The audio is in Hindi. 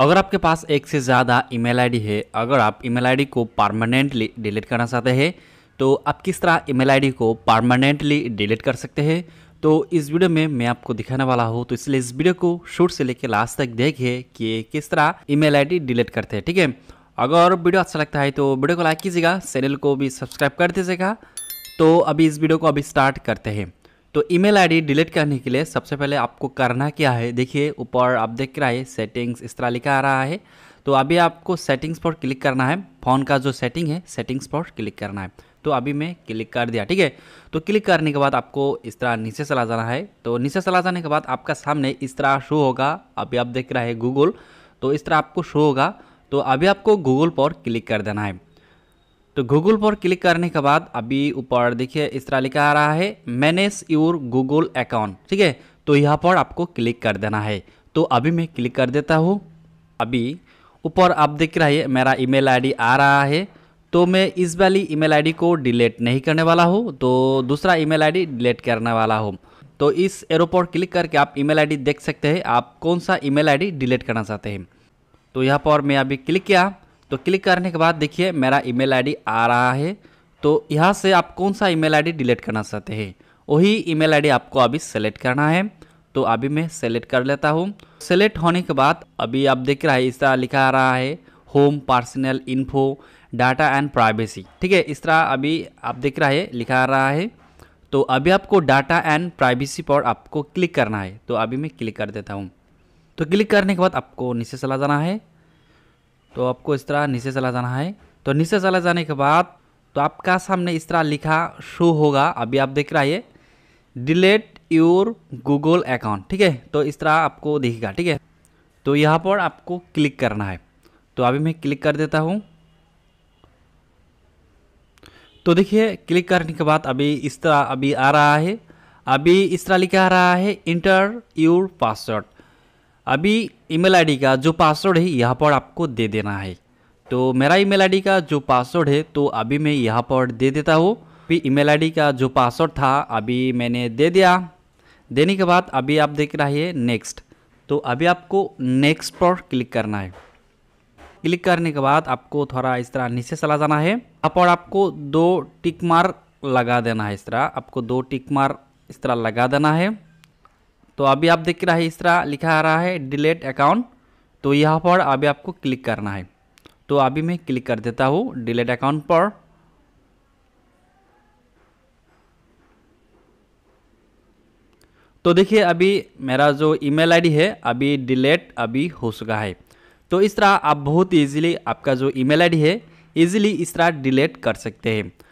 अगर आपके पास एक से ज़्यादा ईमेल आईडी है अगर आप ईमेल आईडी को पार्मानेंटली डिलीट करना चाहते हैं तो आप किस तरह ईमेल आईडी को पार्मानेंटली डिलीट कर सकते हैं तो इस वीडियो में मैं आपको दिखाने वाला हूँ तो इसलिए इस वीडियो को शुरू से लेकर लास्ट तक देखिए कि किस तरह ईमेल आईडी डिलीट करते हैं ठीक है अगर वीडियो अच्छा लगता है तो वीडियो को लाइक कीजिएगा चैनल को भी सब्सक्राइब कर दीजिएगा तो अभी इस वीडियो को अभी स्टार्ट करते हैं तो ईमेल आईडी डिलीट करने के लिए सबसे पहले आपको करना क्या है देखिए ऊपर आप देख रहा है सेटिंग्स इस तरह लिखा आ रहा है तो अभी आपको सेटिंग्स पर क्लिक करना है फ़ोन का जो सेटिंग है सेटिंग्स पर क्लिक करना है तो अभी मैं क्लिक कर दिया ठीक है तो क्लिक करने के बाद आपको इस तरह नीचे चला जाना है तो नीचे चला जाने के बाद आपका सामने इस तरह शो होगा अभी आप देख रहे हैं गूगल तो इस तरह आपको शो होगा तो अभी आपको गूगल पर क्लिक कर देना है तो गूगल पर क्लिक करने के बाद अभी ऊपर देखिए इस तरह लिखा आ रहा है मैनेज योर गूगल अकाउंट ठीक है तो यहाँ पर आपको क्लिक कर देना है तो अभी मैं क्लिक कर देता हूँ अभी ऊपर आप देख रहे हैं मेरा ईमेल आईडी आ रहा है तो मैं इस वाली ईमेल आईडी को डिलीट नहीं करने वाला हूँ तो दूसरा ईमेल आईडी डिलीट करने वाला हूँ तो इस एरो पर क्लिक करके आप ईमेल आईडी देख सकते हैं आप कौन सा ईमेल आईडी डिलीट करना चाहते हैं तो यहाँ पर मैं अभी क्लिक किया तो क्लिक करने के बाद देखिए मेरा ईमेल आईडी आ रहा है तो यहाँ से आप कौन सा ईमेल आईडी डिलीट करना चाहते हैं वही ईमेल आईडी आपको अभी सेलेक्ट करना है तो अभी मैं सेलेक्ट कर लेता हूँ सेलेक्ट होने के बाद अभी आप देख रहे हैं इस तरह लिखा आ रहा है home personal info data and privacy ठीक है इस तरह अभी आप देख रहा है लिखा आ रहा है तो अभी आपको डाटा एंड प्राइवेसी पर आपको क्लिक करना है तो अभी मैं क्लिक कर देता हूँ तो क्लिक करने के बाद आपको नीचे चला जाना है तो आपको इस तरह नीचे चला जाना है तो नीचे चला जाने के बाद तो आपका सामने इस तरह लिखा शो होगा अभी आप देख रहा है डिलेट योर गूगल अकाउंट ठीक है तो इस तरह आपको दिखेगा ठीक है तो यहाँ पर आपको क्लिक करना है तो अभी मैं क्लिक कर देता हूँ तो देखिए क्लिक करने के बाद अभी इस तरह अभी आ रहा है अभी इस तरह लिखा आ रहा है इंटर योर पासवर्ड अभी ईमेल आईडी का जो पासवर्ड है यहाँ पर आपको दे देना है तो मेरा ईमेल आईडी का जो पासवर्ड है तो अभी मैं यहाँ पर दे देता हूँ अभी ईमेल आईडी का जो पासवर्ड था अभी मैंने दे दिया देने के बाद अभी आप देख रहा है नेक्स्ट तो अभी आपको नेक्स्ट पर क्लिक करना है क्लिक करने के बाद आपको थोड़ा इस तरह नीचे चला जाना है यहाँ पर आपको दो टिक मार लगा देना है इस तरह आपको दो टिक मार इस तरह लगा देना है तो अभी आप देख रहा है इस तरह लिखा आ रहा है डिलेट अकाउंट तो यहाँ पर अभी आपको क्लिक करना है तो अभी मैं क्लिक कर देता हूँ डिलेट अकाउंट पर तो देखिए अभी मेरा जो ईमेल आईडी है अभी डिलेट अभी हो चुका है तो इस तरह आप बहुत ईजिली आपका जो ईमेल आईडी है ईजिली इस तरह डिलेट कर सकते हैं